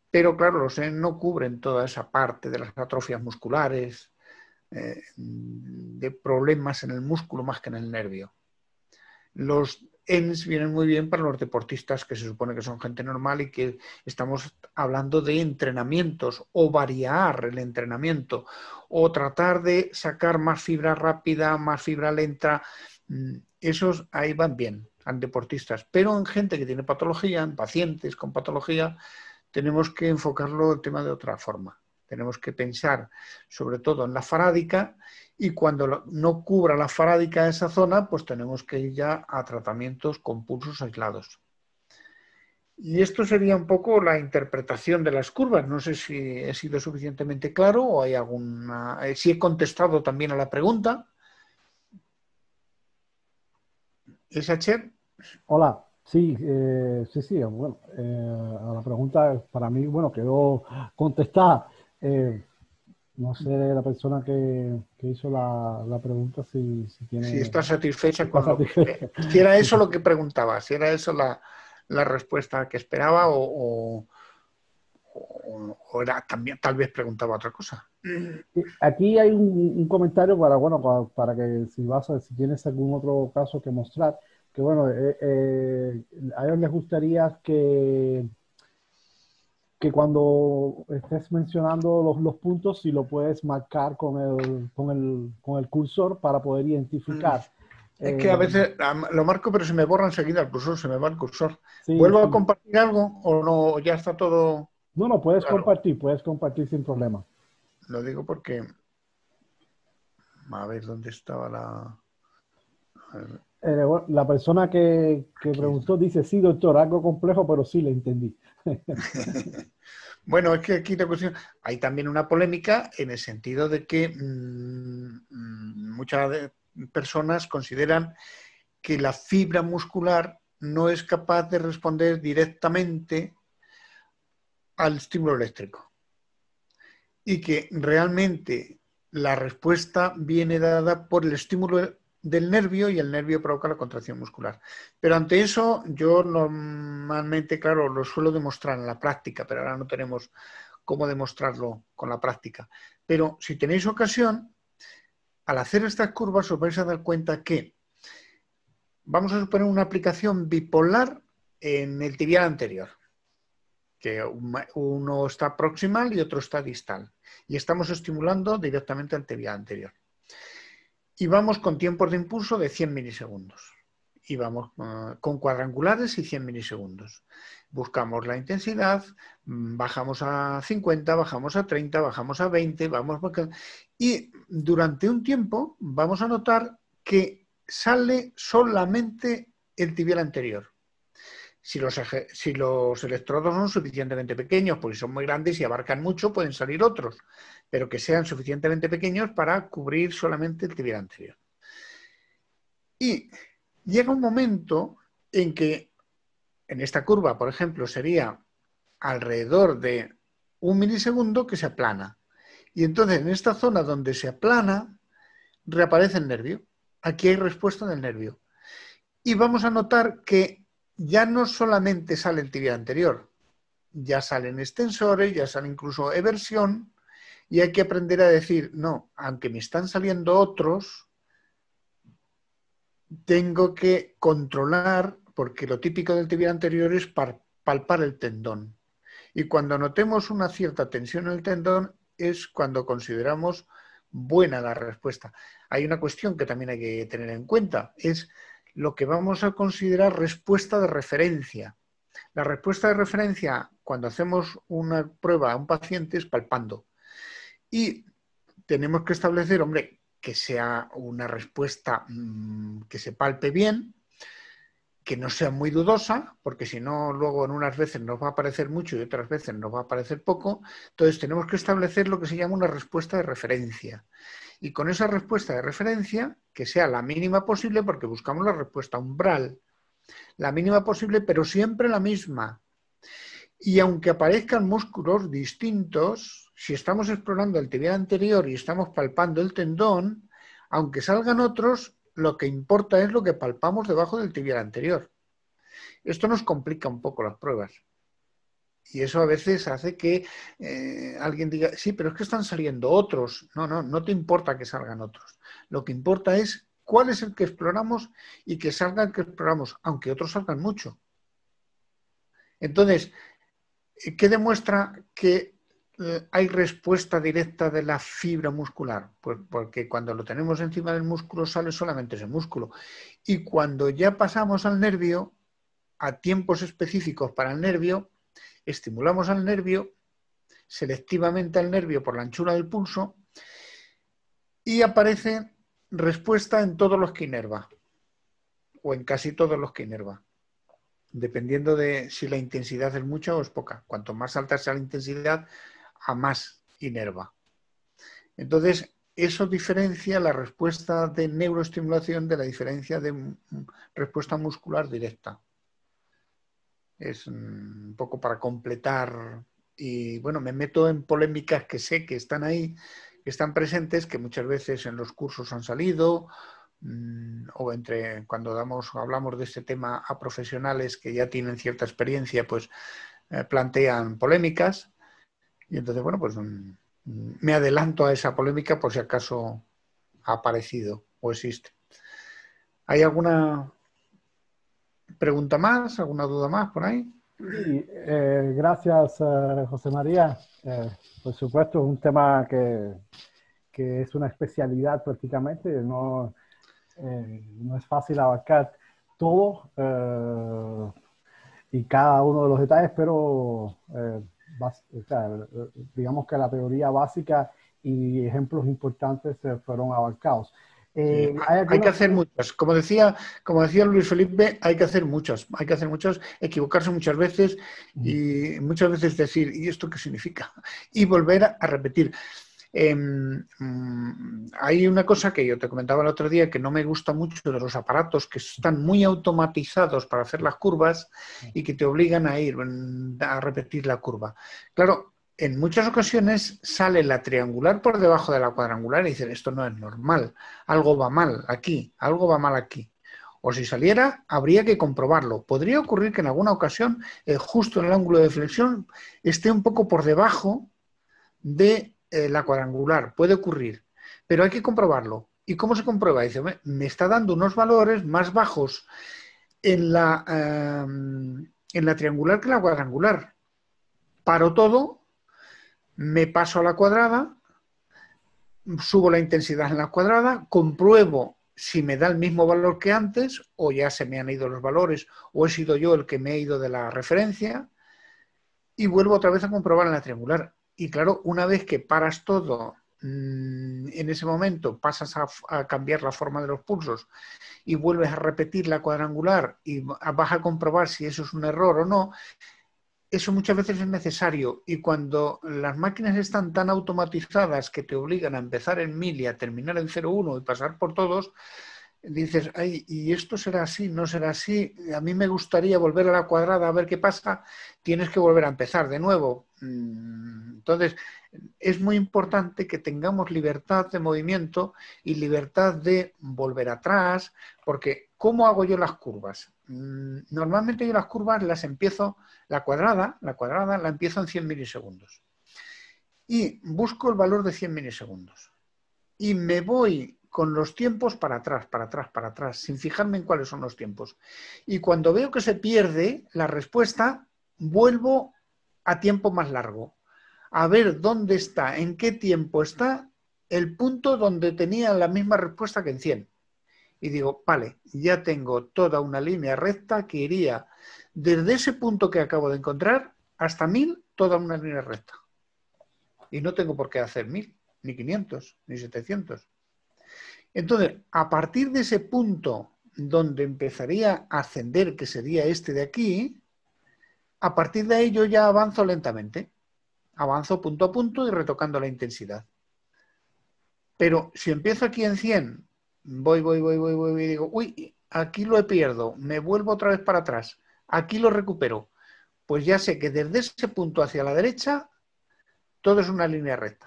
Pero claro, los ENS no cubren toda esa parte de las atrofias musculares, eh, de problemas en el músculo más que en el nervio. Los ENS vienen muy bien para los deportistas, que se supone que son gente normal y que estamos hablando de entrenamientos o variar el entrenamiento o tratar de sacar más fibra rápida, más fibra lenta. Mm, esos ahí van bien, en deportistas, pero en gente que tiene patología, en pacientes con patología, tenemos que enfocarlo el tema de otra forma. Tenemos que pensar sobre todo en la farádica y cuando no cubra la farádica de esa zona, pues tenemos que ir ya a tratamientos con pulsos aislados. Y esto sería un poco la interpretación de las curvas. No sé si he sido suficientemente claro o hay alguna. Eh, si he contestado también a la pregunta. ¿S.H.? Hola, sí, eh, sí, sí, bueno, eh, a la pregunta para mí, bueno, quedó contestada. No sé la persona que, hizo la, pregunta si, tiene... Si está satisfecha si con Lo que, (laughs) Si era eso lo que preguntaba, si era eso la, respuesta que esperaba o, era, también tal vez preguntaba otra cosa. Aquí hay un, comentario para, bueno, para, que si vas si tienes algún otro caso que mostrar, que bueno, eh, eh, a ellos les gustaría que cuando estés mencionando los, puntos, si lo puedes marcar con el, con el, con el cursor para poder identificar. Mm. Es que a eh, veces lo marco, pero se me borra enseguida el cursor, se me va el cursor. ¿Vuelvo a compartir algo o no? ¿Ya está todo...? No, no, puedes compartir, puedes compartir sin problema. Lo digo porque... A ver, ¿dónde estaba la...? Eh, la persona que, preguntó dice, sí, doctor, algo complejo, pero sí le entendí. (laughs) bueno, es que aquí cuestión, hay también una polémica en el sentido de que mm, mm, muchas personas consideran que la fibra muscular no es capaz de responder directamente al estímulo eléctrico y que realmente la respuesta viene dada por el estímulo del nervio y el nervio provoca la contracción muscular. Pero ante eso, yo normalmente, claro, lo suelo demostrar en la práctica, pero ahora no tenemos cómo demostrarlo con la práctica. Pero si tenéis ocasión, al hacer estas curvas os vais a dar cuenta que vamos a suponer una aplicación bipolar en el tibial anterior, que uno está proximal y otro está distal. Y estamos estimulando directamente al tibial anterior. Y vamos con tiempos de impulso de 100 milisegundos. Y vamos ah, con cuadrangulares y 100 milisegundos. Buscamos la intensidad, mm, bajamos a 50, bajamos a 30, bajamos a 20, vamos... Y durante un tiempo vamos a notar que sale solamente el tibial anterior. Si los, si los electrodos son suficientemente pequeños, porque son muy grandes y abarcan mucho, pueden salir otros, pero que sean suficientemente pequeños para cubrir solamente el tibial anterior. Y llega un momento en que en esta curva, por ejemplo, sería alrededor de un milisegundo que se aplana. Y entonces en esta zona donde se aplana, reaparece el nervio. Aquí hay respuesta del nervio. Y vamos a notar que ya no solamente sale el tibia anterior, ya salen extensores, ya sale incluso eversión, y hay que aprender a decir, no, aunque me están saliendo otros, tengo que controlar, porque lo típico del tibia anterior es palpar el tendón. Y cuando notemos una cierta tensión en el tendón es cuando consideramos buena la respuesta. Hay una cuestión que también hay que tener en cuenta, es lo que vamos a considerar respuesta de referencia. La respuesta de referencia cuando hacemos una prueba a un paciente es palpando. Y tenemos que establecer, hombre, que sea una respuesta mm, que se palpe bien, que no sea muy dudosa, porque si no, luego en unas veces nos va a parecer mucho y otras veces nos va a parecer poco. Entonces, tenemos que establecer lo que se llama una respuesta de referencia y con esa respuesta de referencia que sea la mínima posible porque buscamos la respuesta umbral. La mínima posible, pero siempre la misma. Y aunque aparezcan músculos distintos, si estamos explorando el tibial anterior y estamos palpando el tendón, aunque salgan otros, lo que importa es lo que palpamos debajo del tibial anterior. Esto nos complica un poco las pruebas. Y eso a veces hace que eh, alguien diga, sí, pero es que están saliendo otros. No, no, no te importa que salgan otros. Lo que importa es cuál es el que exploramos y que salga el que exploramos, aunque otros salgan mucho. Entonces, eh, ¿qué demuestra que eh, hay respuesta directa de la fibra muscular? Pues porque cuando lo tenemos encima del músculo sale solamente ese músculo. Y cuando ya pasamos al nervio, a tiempos específicos para el nervio, Estimulamos al nervio, selectivamente al nervio por la anchura del pulso, y aparece respuesta en todos los que inerva, o en casi todos los que inerva, dependiendo de si la intensidad es mucha o es poca. Cuanto más alta sea la intensidad, a más inerva. Entonces, eso diferencia la respuesta de neuroestimulación de la diferencia de respuesta muscular directa. Es un poco para completar y bueno, me meto en polémicas que sé que están ahí, que están presentes, que muchas veces en los cursos han salido mm, o entre cuando damos hablamos de este tema a profesionales que ya tienen cierta experiencia, pues eh, plantean polémicas y entonces bueno, pues mm, me adelanto a esa polémica por si acaso ha aparecido o existe. ¿Hay alguna pregunta más? ¿Alguna duda más por ahí? Eh, gracias, eh, José María. Eh, por supuesto, es un tema que, es una especialidad prácticamente, no, es fácil abarcar todo y cada uno de los detalles, pero digamos que la teoría básica y ejemplos importantes fueron abarcados. Eh, hay, que hacer muchas. Como decía, como decía Luis Felipe, hay que hacer muchas. Hay que hacer muchas, equivocarse muchas veces y muchas veces decir, ¿y esto qué significa? Y volver a repetir. Em, mm, hay una cosa que yo te comentaba el otro día que no me gusta mucho de los aparatos que están muy automatizados para hacer las curvas y que te obligan a ir mm, a repetir la curva. Claro, en muchas ocasiones sale la triangular por debajo de la cuadrangular y dicen, esto no es normal, algo va mal aquí, algo va mal aquí. O si saliera, habría que comprobarlo. Podría ocurrir que en alguna ocasión, eh, justo en el ángulo de flexión, esté un poco por debajo de eh, la cuadrangular. Puede ocurrir, pero hay que comprobarlo. ¿Y cómo se comprueba? Dice, me, está dando unos valores más bajos en la, em, en la triangular que en la cuadrangular. Paro todo me paso a la cuadrada, subo la intensidad en la cuadrada, compruebo si me da el mismo valor que antes o ya se me han ido los valores o he sido yo el que me he ido de la referencia y vuelvo otra vez a comprobar en la triangular. Y claro, una vez que paras todo mm, en ese momento, pasas a, a, cambiar la forma de los pulsos y vuelves a repetir la cuadrangular y vas a comprobar si eso es un error o no, eso muchas veces es necesario y cuando las máquinas están tan automatizadas que te obligan a empezar en mil y a terminar en 0,1 y pasar por todos, dices, ay, y esto será así, no será así, a mí me gustaría volver a la cuadrada a ver qué pasa, tienes que volver a empezar de nuevo. Mm, entonces, es muy importante que tengamos libertad de movimiento y libertad de volver atrás, porque ¿Cómo hago yo las curvas? Mm, normalmente yo las curvas las empiezo, la cuadrada, la cuadrada la empiezo en 100 milisegundos. Y busco el valor de 100 milisegundos. Y me voy con los tiempos para atrás, para atrás, para atrás, sin fijarme en cuáles son los tiempos. Y cuando veo que se pierde la respuesta, vuelvo a tiempo más largo, a ver dónde está, en qué tiempo está el punto donde tenía la misma respuesta que en 100 y digo, vale, ya tengo toda una línea recta que iría desde ese punto que acabo de encontrar hasta 1000, toda una línea recta. Y no tengo por qué hacer 1000, ni 500, ni 700. Entonces, a partir de ese punto donde empezaría a ascender, que sería este de aquí, a partir de ahí yo ya avanzo lentamente. Avanzo punto a punto y retocando la intensidad. Pero si empiezo aquí en 100 Voy, voy, voy, voy, voy, y digo, uy, aquí lo he pierdo, me vuelvo otra vez para atrás, aquí lo recupero. Pues ya sé que desde ese punto hacia la derecha todo es una línea recta.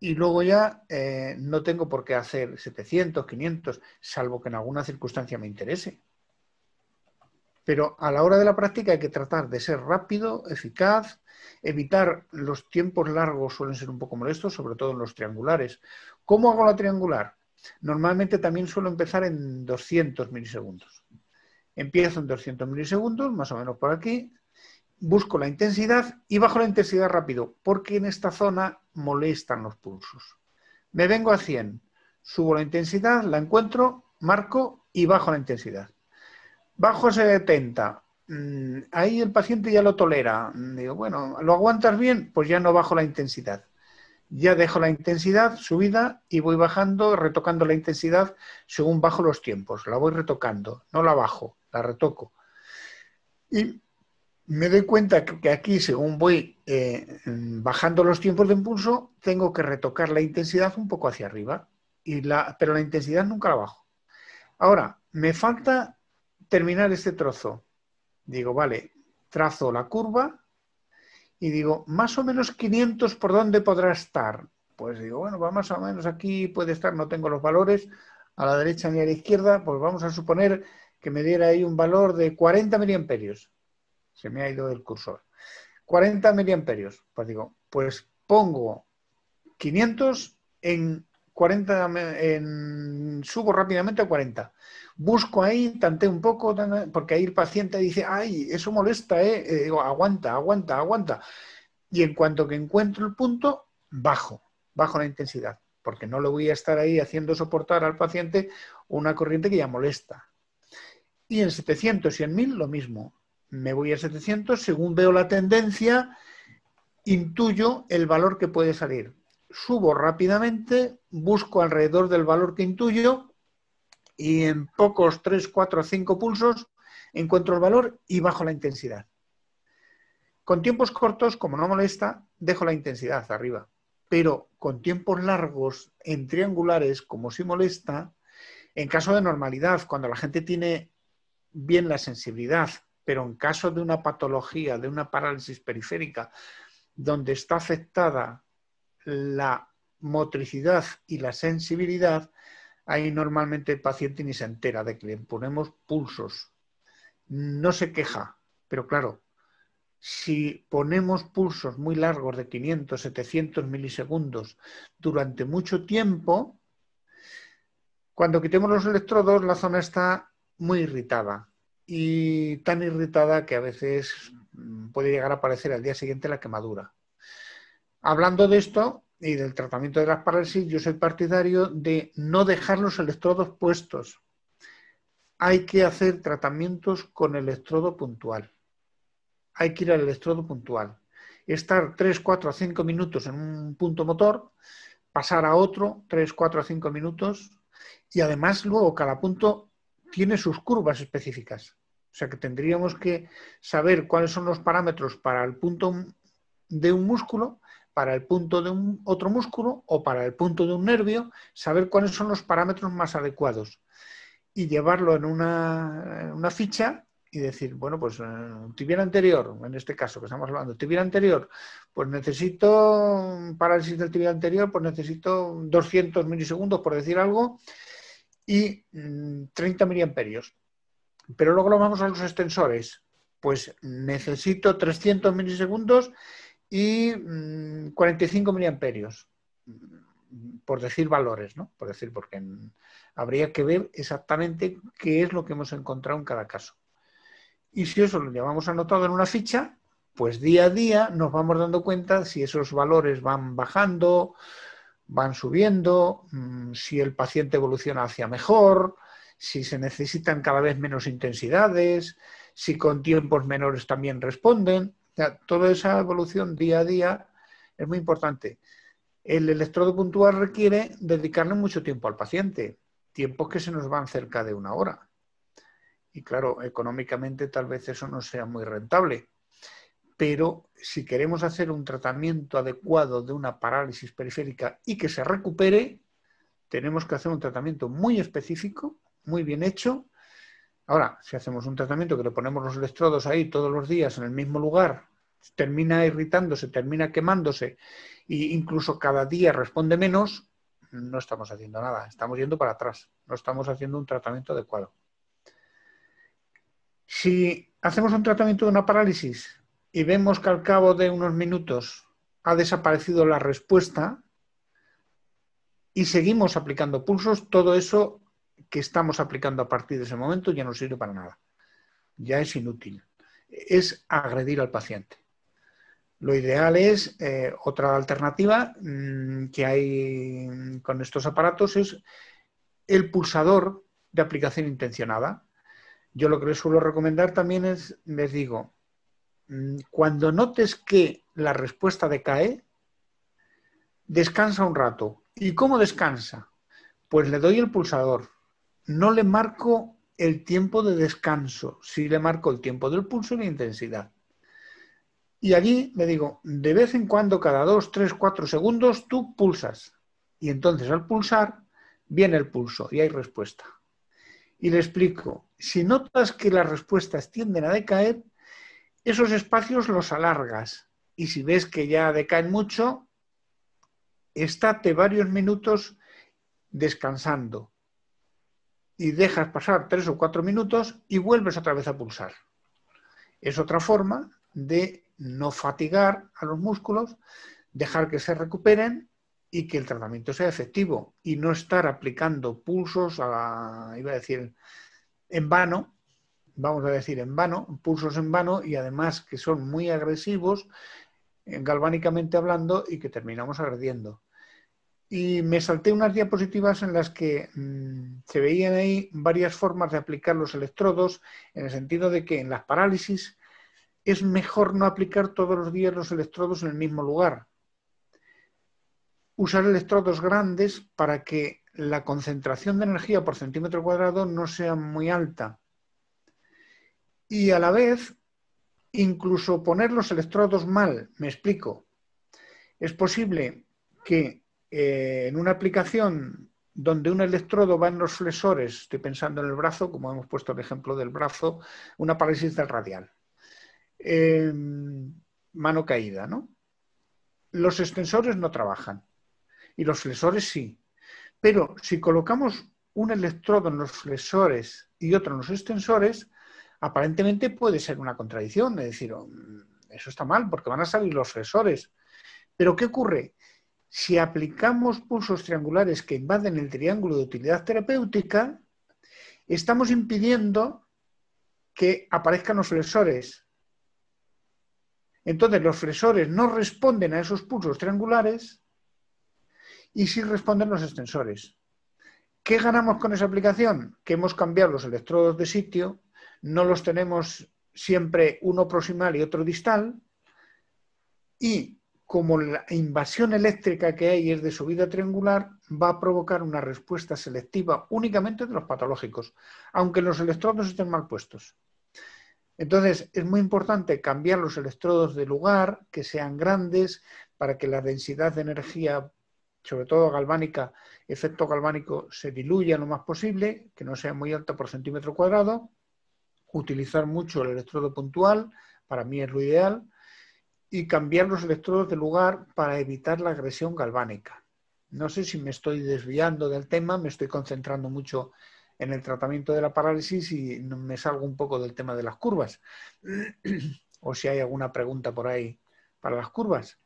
Y luego ya eh, no tengo por qué hacer 700, 500, salvo que en alguna circunstancia me interese. Pero a la hora de la práctica hay que tratar de ser rápido, eficaz, evitar los tiempos largos suelen ser un poco molestos, sobre todo en los triangulares. ¿Cómo hago la triangular? Normalmente también suelo empezar en 200 milisegundos. Empiezo en 200 milisegundos, más o menos por aquí, busco la intensidad y bajo la intensidad rápido, porque en esta zona molestan los pulsos. Me vengo a 100, subo la intensidad, la encuentro, marco y bajo la intensidad. Bajo a 70, mm, ahí el paciente ya lo tolera. Digo, bueno, ¿lo aguantas bien? Pues ya no bajo la intensidad ya dejo la intensidad subida y voy bajando, retocando la intensidad según bajo los tiempos. La voy retocando, no la bajo, la retoco. Y me doy cuenta que aquí, según voy eh, bajando los tiempos de impulso, tengo que retocar la intensidad un poco hacia arriba, y la, pero la intensidad nunca la bajo. Ahora, me falta terminar este trozo. Digo, vale, trazo la curva, y digo, más o menos 500 por dónde podrá estar. Pues digo, bueno, va más o menos aquí, puede estar, no tengo los valores, a la derecha ni a la izquierda, pues vamos a suponer que me diera ahí un valor de 40 miliamperios. Se me ha ido el cursor. 40 miliamperios. Pues digo, pues pongo 500 en 40, subo rápidamente a 40. Busco ahí, tanteo un poco, porque ahí el paciente dice, ay, eso molesta, eh". Eh, aguanta, aguanta, aguanta. Y en cuanto que encuentro el punto, bajo, bajo la intensidad, porque no le voy a estar ahí haciendo soportar al paciente una corriente que ya molesta. Y en 700 y en 1000 lo mismo. Me voy a 700, según veo la tendencia, intuyo el valor que puede salir. Subo rápidamente, busco alrededor del valor que intuyo y en pocos 3, 4, 5 pulsos encuentro el valor y bajo la intensidad. Con tiempos cortos, como no molesta, dejo la intensidad arriba. Pero con tiempos largos, en triangulares, como si molesta, en caso de normalidad, cuando la gente tiene bien la sensibilidad, pero en caso de una patología, de una parálisis periférica, donde está afectada la motricidad y la sensibilidad, ahí normalmente el paciente ni se entera de que le ponemos pulsos. No se queja, pero claro, si ponemos pulsos muy largos de 500, 700 milisegundos durante mucho tiempo, cuando quitemos los electrodos la zona está muy irritada y tan irritada que a veces mm, puede llegar a aparecer al día siguiente la quemadura. Hablando de esto, y del tratamiento de las parálisis, yo soy partidario de no dejar los electrodos puestos. Hay que hacer tratamientos con electrodo puntual. Hay que ir al electrodo puntual. Estar 3, 4, 5 minutos en un punto motor, pasar a otro 3, 4, 5 minutos y además luego cada punto tiene sus curvas específicas. O sea que tendríamos que saber cuáles son los parámetros para el punto de un músculo para el punto de un otro músculo o para el punto de un nervio, saber cuáles son los parámetros más adecuados y llevarlo en una, ficha y decir, bueno, pues eh, tibia anterior, en este caso que estamos hablando, tibia anterior, pues necesito parálisis del tibia anterior, pues necesito 200 milisegundos, por decir algo, y 30 mm, miliamperios. Pero luego lo vamos a los extensores, pues necesito 300 milisegundos y 45 mm, miliamperios, mm, por decir valores, ¿no? Por decir, porque habría que ver exactamente qué es lo que hemos encontrado en cada caso. Y si eso lo llevamos anotado en una ficha, pues día a día nos vamos dando cuenta si esos valores van bajando, van subiendo, mm, si el paciente evoluciona hacia mejor, si se necesitan cada vez menos intensidades, si con tiempos menores también responden toda esa evolución día a día es muy importante. El electrodo puntual requiere dedicarle mucho tiempo al paciente, tiempos que se nos van cerca de una hora. Y claro, económicamente tal vez eso no sea muy rentable, pero si queremos hacer un tratamiento adecuado de una parálisis periférica y que se recupere, tenemos que hacer un tratamiento muy específico, muy bien hecho Ahora, si hacemos un tratamiento que le ponemos los electrodos ahí todos los días en el mismo lugar, termina irritándose, termina quemándose e incluso cada día responde menos, no estamos haciendo nada, estamos yendo para atrás, no estamos haciendo un tratamiento adecuado. Si hacemos un tratamiento de una parálisis y vemos que al cabo de unos minutos ha desaparecido la respuesta y seguimos aplicando pulsos, todo eso que estamos aplicando a partir de ese momento ya no sirve para nada. Ya es inútil. Es agredir al paciente. Lo ideal es, eh, otra alternativa mm, que hay con estos aparatos es el pulsador de aplicación intencionada. Yo lo que les suelo recomendar también es, les digo, mm, cuando notes que la respuesta decae, descansa un rato. ¿Y cómo descansa? Pues le doy el pulsador no le marco el tiempo de descanso, sí le marco el tiempo del pulso y la intensidad. Y allí le digo, de vez en cuando, cada dos, tres, cuatro segundos, tú pulsas. Y entonces al pulsar, viene el pulso y hay respuesta. Y le explico, si notas que las respuestas tienden a decaer, esos espacios los alargas. Y si ves que ya decaen mucho, estate varios minutos descansando y dejas pasar tres o cuatro minutos y vuelves otra vez a pulsar. Es otra forma de no fatigar a los músculos, dejar que se recuperen y que el tratamiento sea efectivo y no estar aplicando pulsos a, iba a decir, en vano, vamos a decir en vano, pulsos en vano y además que son muy agresivos eh, galvánicamente hablando y que terminamos agrediendo. Y me salté unas diapositivas en las que mm, se veían ahí varias formas de aplicar los electrodos, en el sentido de que en las parálisis es mejor no aplicar todos los días los electrodos en el mismo lugar. Usar electrodos grandes para que la concentración de energía por centímetro cuadrado no sea muy alta. Y a la vez, incluso poner los electrodos mal, me explico. Es posible que eh, en una aplicación donde un electrodo va en los flexores, estoy pensando en el brazo, como hemos puesto el ejemplo del brazo, una parálisis del radial. Em, mano caída, ¿no? Los extensores no trabajan y los flexores sí. Pero si colocamos un electrodo en los flexores y otro en los extensores, aparentemente puede ser una contradicción, Es decir, oh, mm, eso está mal porque van a salir los flexores. Pero ¿qué ocurre? si aplicamos pulsos triangulares que invaden el triángulo de utilidad terapéutica, estamos impidiendo que aparezcan los flexores. Entonces, los flexores no responden a esos pulsos triangulares y sí responden los extensores. ¿Qué ganamos con esa aplicación? Que hemos cambiado los electrodos de sitio, no los tenemos siempre uno proximal y otro distal, y como la invasión eléctrica que hay es de subida triangular, va a provocar una respuesta selectiva únicamente de los patológicos, aunque los electrodos estén mal puestos. Entonces, es muy importante cambiar los electrodos de lugar, que sean grandes, para que la densidad de energía, sobre todo galvánica, efecto galvánico, se diluya lo más posible, que no sea muy alta por centímetro cuadrado. Utilizar mucho el electrodo puntual, para mí es lo ideal y cambiar los electrodos de lugar para evitar la agresión galvánica. No sé si me estoy desviando del tema, me estoy concentrando mucho en el tratamiento de la parálisis y me salgo un poco del tema de las curvas. (clears throat) o si hay alguna pregunta por ahí para las curvas.